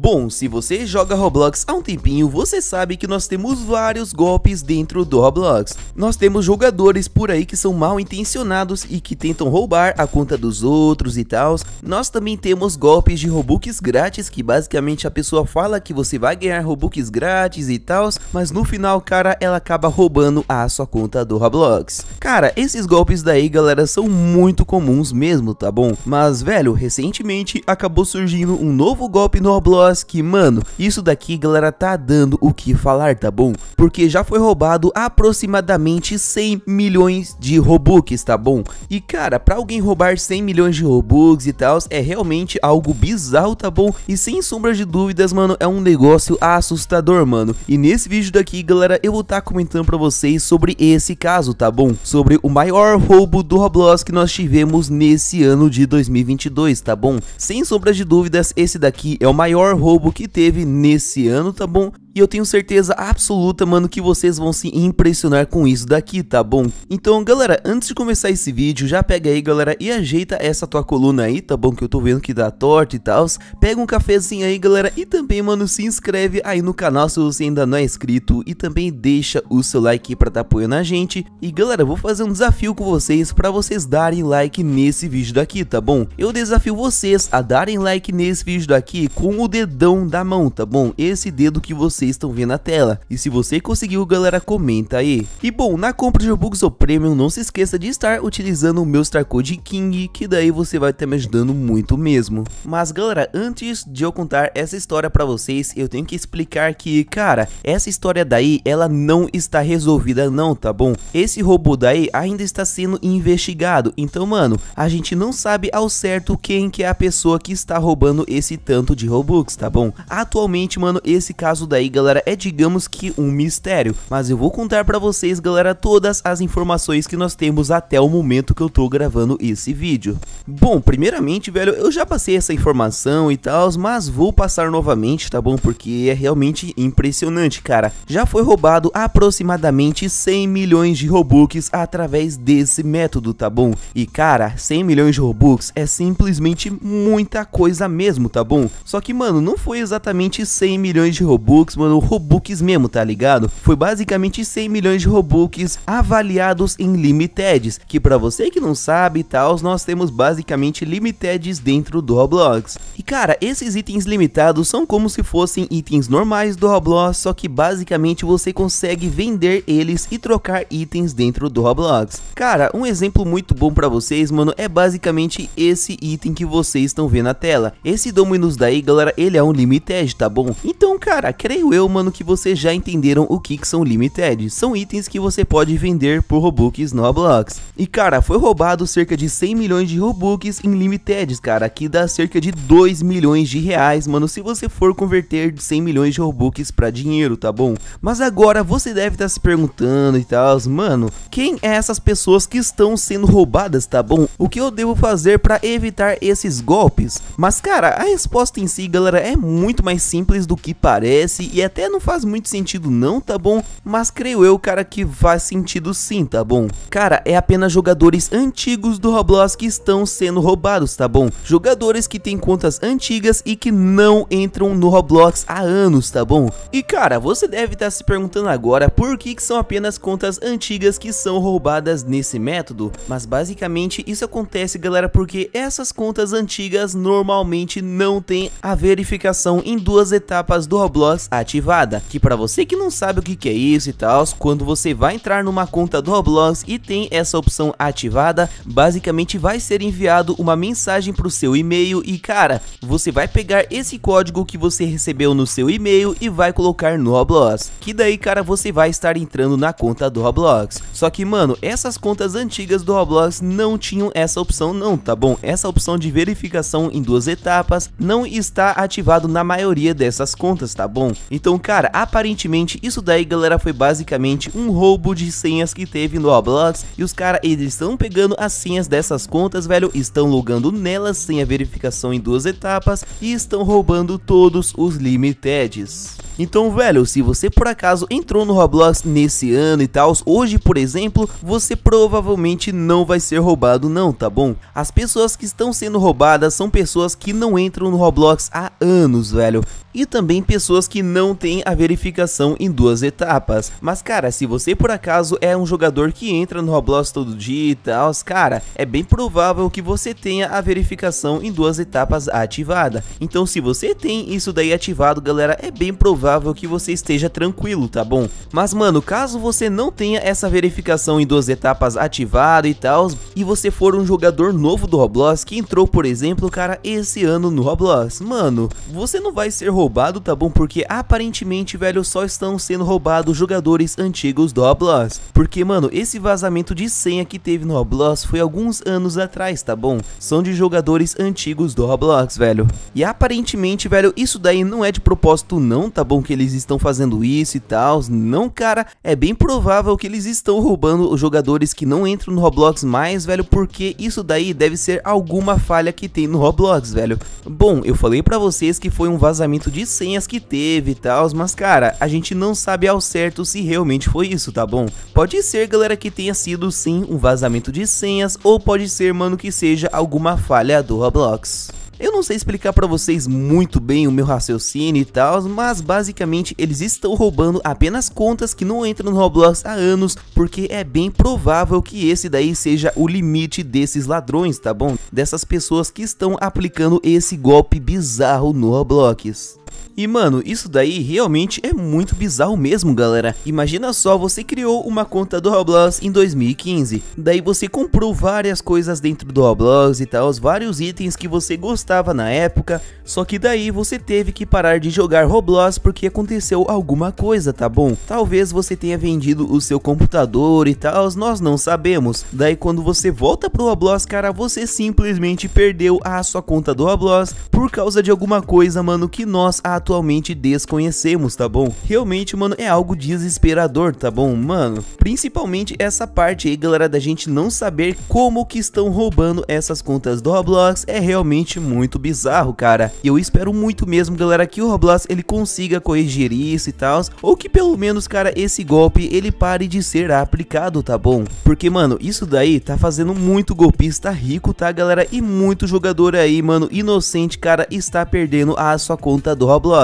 Bom, se você joga Roblox há um tempinho, você sabe que nós temos vários golpes dentro do Roblox. Nós temos jogadores por aí que são mal intencionados e que tentam roubar a conta dos outros e tal. Nós também temos golpes de Robux grátis, que basicamente a pessoa fala que você vai ganhar Robux grátis e tal, mas no final, cara, ela acaba roubando a sua conta do Roblox. Cara, esses golpes daí, galera, são muito comuns mesmo, tá bom? Mas, velho, recentemente acabou surgindo um novo golpe no Roblox que, mano, isso daqui, galera, tá dando o que falar, tá bom? Porque já foi roubado aproximadamente 100 milhões de Robux, tá bom? E, cara, pra alguém roubar 100 milhões de Robux e tal, é realmente algo bizarro, tá bom? E sem sombra de dúvidas, mano, é um negócio assustador, mano. E nesse vídeo daqui, galera, eu vou estar tá comentando pra vocês sobre esse caso, tá bom? Sobre o maior roubo do Roblox que nós tivemos nesse ano de 2022, tá bom? Sem sombra de dúvidas, esse daqui é o maior roubo que teve nesse ano, tá bom? E eu tenho certeza absoluta, mano, que vocês vão se impressionar com isso daqui, tá bom? Então, galera, antes de começar esse vídeo, já pega aí, galera, e ajeita essa tua coluna aí, tá bom? Que eu tô vendo que dá torta e tal. Pega um cafezinho aí, galera, e também, mano, se inscreve aí no canal se você ainda não é inscrito. E também deixa o seu like pra tá apoiando a gente. E, galera, vou fazer um desafio com vocês pra vocês darem like nesse vídeo daqui, tá bom? Eu desafio vocês a darem like nesse vídeo daqui com o dedão da mão, tá bom? Esse dedo que você vocês estão vendo na tela. E se você conseguiu, galera, comenta aí. E bom, na compra de Robux ou Premium, não se esqueça de estar utilizando o meu Star Code King, que daí você vai estar me ajudando muito mesmo. Mas galera, antes de eu contar essa história pra vocês, eu tenho que explicar que, cara, essa história daí, ela não está resolvida não, tá bom? Esse robô daí ainda está sendo investigado, então mano, a gente não sabe ao certo quem que é a pessoa que está roubando esse tanto de Robux, tá bom? Atualmente, mano, esse caso daí aí, galera, é digamos que um mistério, mas eu vou contar pra vocês, galera, todas as informações que nós temos até o momento que eu tô gravando esse vídeo. Bom, primeiramente, velho, eu já passei essa informação e tal, mas vou passar novamente, tá bom? Porque é realmente impressionante, cara. Já foi roubado aproximadamente 100 milhões de Robux através desse método, tá bom? E, cara, 100 milhões de Robux é simplesmente muita coisa mesmo, tá bom? Só que, mano, não foi exatamente 100 milhões de Robux, mano, Robux mesmo, tá ligado? Foi basicamente 100 milhões de Robux avaliados em Limiteds, que pra você que não sabe e tal, nós temos basicamente Limiteds dentro do Roblox. E cara, esses itens limitados são como se fossem itens normais do Roblox, só que basicamente você consegue vender eles e trocar itens dentro do Roblox. Cara, um exemplo muito bom pra vocês, mano, é basicamente esse item que vocês estão vendo na tela. Esse Dominus daí, galera, ele é um Limited, tá bom? Então, cara, creio Creio eu, mano, que vocês já entenderam o que, que são Limited. São itens que você pode vender por Robux no Roblox. E cara, foi roubado cerca de 100 milhões de Robux em Limited, cara, que dá cerca de 2 milhões de reais, mano, se você for converter 100 milhões de Robux pra dinheiro, tá bom? Mas agora você deve estar tá se perguntando e tal, mano, quem é essas pessoas que estão sendo roubadas, tá bom? O que eu devo fazer pra evitar esses golpes? Mas cara, a resposta em si, galera, é muito mais simples do que parece e até não faz muito sentido não, tá bom? Mas creio eu, cara, que faz sentido sim, tá bom? Cara, é apenas jogadores antigos do Roblox que estão sendo roubados, tá bom? Jogadores que têm contas antigas e que não entram no Roblox há anos, tá bom? E cara, você deve estar tá se perguntando agora por que, que são apenas contas antigas que são roubadas nesse método. Mas basicamente isso acontece, galera, porque essas contas antigas normalmente não têm a verificação em duas etapas do Roblox ativo ativada, que para você que não sabe o que, que é isso e tal, quando você vai entrar numa conta do Roblox e tem essa opção ativada, basicamente vai ser enviado uma mensagem pro seu e-mail e cara, você vai pegar esse código que você recebeu no seu e-mail e vai colocar no Roblox, que daí cara, você vai estar entrando na conta do Roblox. Só que mano, essas contas antigas do Roblox não tinham essa opção não, tá bom? Essa opção de verificação em duas etapas não está ativado na maioria dessas contas, tá bom? Então, cara, aparentemente isso daí, galera, foi basicamente um roubo de senhas que teve no Roblox e os caras, eles estão pegando as senhas dessas contas, velho, estão logando nelas sem a verificação em duas etapas e estão roubando todos os limiteds. Então, velho, se você por acaso entrou no Roblox nesse ano e tal, hoje, por exemplo, você provavelmente não vai ser roubado não, tá bom? As pessoas que estão sendo roubadas são pessoas que não entram no Roblox há anos, velho. E também pessoas que não têm a verificação em duas etapas. Mas, cara, se você por acaso é um jogador que entra no Roblox todo dia e tal, cara, é bem provável que você tenha a verificação em duas etapas ativada. Então, se você tem isso daí ativado, galera, é bem provável provável que você esteja tranquilo, tá bom? Mas mano, caso você não tenha essa verificação em duas etapas ativada e tal, e você for um jogador novo do Roblox que entrou, por exemplo, cara, esse ano no Roblox, mano, você não vai ser roubado, tá bom? Porque aparentemente, velho, só estão sendo roubados jogadores antigos do Roblox. Porque, mano, esse vazamento de senha que teve no Roblox foi alguns anos atrás, tá bom? São de jogadores antigos do Roblox, velho. E aparentemente, velho, isso daí não é de propósito não, tá bom? falam que eles estão fazendo isso e tal. Não, cara, é bem provável que eles estão roubando os jogadores que não entram no Roblox mais, velho, porque isso daí deve ser alguma falha que tem no Roblox, velho. Bom, eu falei pra vocês que foi um vazamento de senhas que teve e tal, mas cara, a gente não sabe ao certo se realmente foi isso, tá bom? Pode ser, galera, que tenha sido sim um vazamento de senhas ou pode ser, mano, que seja alguma falha do Roblox. Eu não sei explicar para vocês muito bem o meu raciocínio e tal, mas basicamente eles estão roubando apenas contas que não entram no Roblox há anos, porque é bem provável que esse daí seja o limite desses ladrões, tá bom? Dessas pessoas que estão aplicando esse golpe bizarro no Roblox. E mano, isso daí realmente é muito bizarro mesmo, galera. Imagina só, você criou uma conta do Roblox em 2015. Daí você comprou várias coisas dentro do Roblox e tal, vários itens que você gostava na época. Só que daí você teve que parar de jogar Roblox porque aconteceu alguma coisa, tá bom? Talvez você tenha vendido o seu computador e tal, nós não sabemos. Daí quando você volta pro Roblox, cara, você simplesmente perdeu a sua conta do Roblox por causa de alguma coisa, mano, que nós atualmente atualmente desconhecemos, tá bom? Realmente, mano, é algo desesperador, tá bom, mano? Principalmente essa parte aí, galera, da gente não saber como que estão roubando essas contas do Roblox é realmente muito bizarro, cara. E eu espero muito mesmo, galera, que o Roblox ele consiga corrigir isso e tal, ou que pelo menos, cara, esse golpe ele pare de ser aplicado, tá bom? Porque, mano, isso daí tá fazendo muito golpista rico, tá, galera? E muito jogador aí, mano, inocente, cara, está perdendo a sua conta do Roblox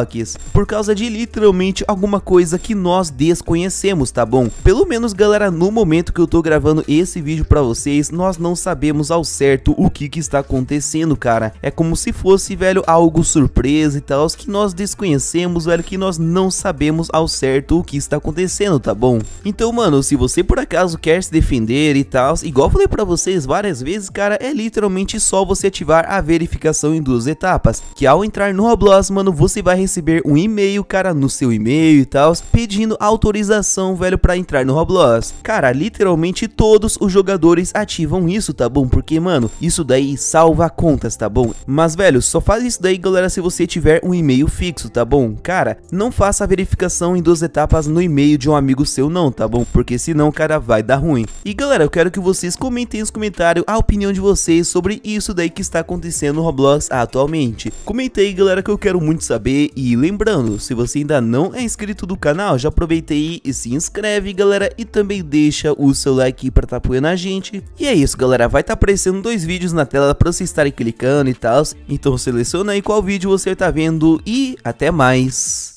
por causa de literalmente alguma coisa que nós desconhecemos, tá bom? Pelo menos galera, no momento que eu tô gravando esse vídeo pra vocês, nós não sabemos ao certo o que que está acontecendo, cara. É como se fosse, velho, algo surpresa e tal, que nós desconhecemos, velho, que nós não sabemos ao certo o que está acontecendo, tá bom? Então, mano, se você por acaso quer se defender e tal, igual falei pra vocês várias vezes, cara, é literalmente só você ativar a verificação em duas etapas, que ao entrar no Roblox, mano, você vai receber um e-mail, cara, no seu e-mail e tal, pedindo autorização, velho, para entrar no Roblox. Cara, literalmente todos os jogadores ativam isso, tá bom? Porque, mano, isso daí salva contas, tá bom? Mas, velho, só faz isso daí, galera, se você tiver um e-mail fixo, tá bom? Cara, não faça a verificação em duas etapas no e-mail de um amigo seu não, tá bom? Porque senão, cara, vai dar ruim. E, galera, eu quero que vocês comentem nos comentários a opinião de vocês sobre isso daí que está acontecendo no Roblox atualmente. Comenta aí, galera, que eu quero muito saber e lembrando, se você ainda não é inscrito do canal, já aproveita aí e se inscreve, galera. E também deixa o seu like pra estar tá apoiando a gente. E é isso, galera. Vai estar tá aparecendo dois vídeos na tela pra vocês estarem clicando e tal. Então seleciona aí qual vídeo você tá vendo e até mais.